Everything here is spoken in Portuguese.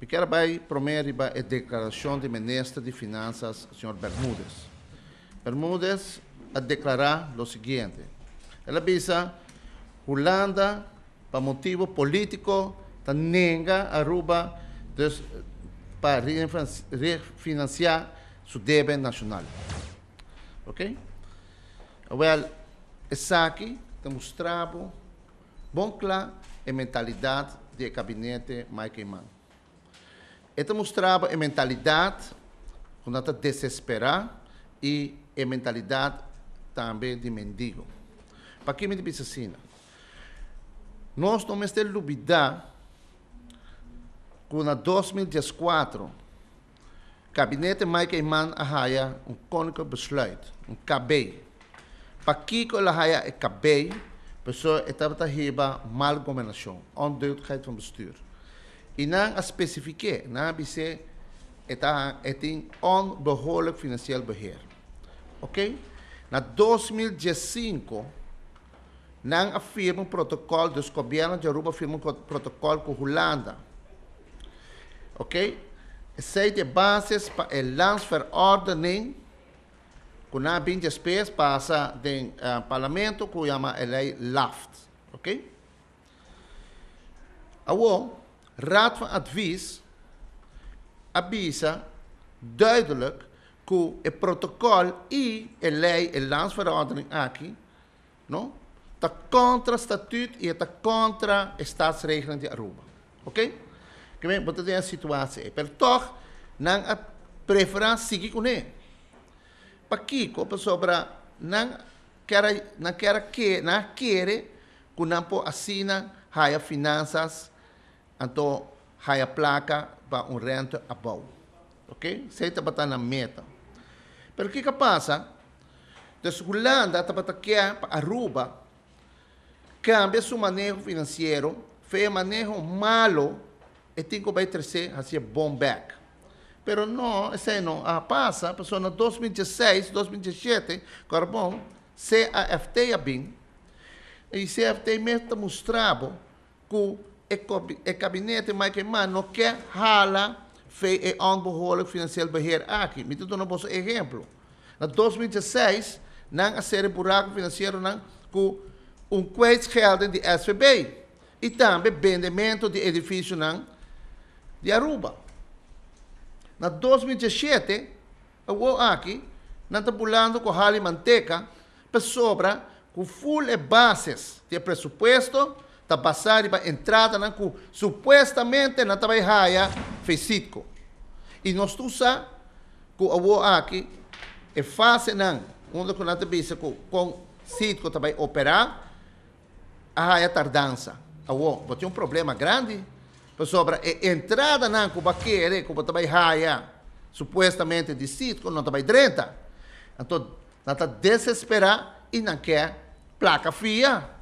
Piqueirabai e Promériba la declaración de ministro de Finanças, senhor Bermúdez. Bermúdez a declarar siguiente: seguinte. Ela avisa, Holanda, por motivo político, está nega a Ruba para refinanciar su debe nacional. Ok? Well, está aqui, boncla bom mentalidad de gabinete Michael Mann. É então mostrava a mentalidade, quando desesperada e a mentalidade também de mendigo. Para que me diz assim? Né? Nós não temos de duvidar quando em 2014 gabinete Michael Eman arraia um cônico besluit, um cabei. Para que ele arraia é cabei, pessoa estava riba mal governação, ondeugdheid van bestuário não spesifike não bise está eting onbehoorlijk financieel beheer. Oké? ok? Na 2015 não afirma um protocolo dos governos de Aruba afirma um protocolo com Holanda. Ok? Sete bases para o ordening, com a 20 espécies passa do uh, eh, parlamento que chama a lei LAFT. Ok? Agora, raad van advies abisa duidelijk ko e protocol i e lei e landsverordening aki no ta contra statuut e ta contra e staatsregeling di Aruba oké okay? kijk wat dat is een situatie per toch nang a preferentie ki kune kiko, pa sobra nang kera nang kera ke na kere kunampo asina haya finanzas Então, há a placa para um rento a bom. Ok? Seita para estar na meta. Mas o que que passa? Desde Holanda para que a Aruba, cambia seu manejo financeiro, fez manejo malo e tem que trazer hacia bom back. Pero não, isso não ah, passa, pessoa em 2016, 2017, Carbón, CAFT a bem. E CAFT mesmo mostrava que ik é cabinete é maak que man não quer rala fez é onbehoorlijk financieel beheer ah, aqui. Me dando um exemplo. Na 2016, não a ser buraco financeiro não com um quais de SVB e também vendimento de edifício não de Aruba. Na 2017, eu aqui não está pulando com rali manteca para sobra com full bases de presupuesto passar ba entrada na ku supostamente na tabai haya feisitko e nós tu sa o awo aqui é fase nan onde com nata bisa ku com sitko tabai operar a raia tardança awo ter um problema grande sobre a entrada na ku querer ku tabai raia supostamente de não na tabai drenta então nata desesperar e não quer placa fria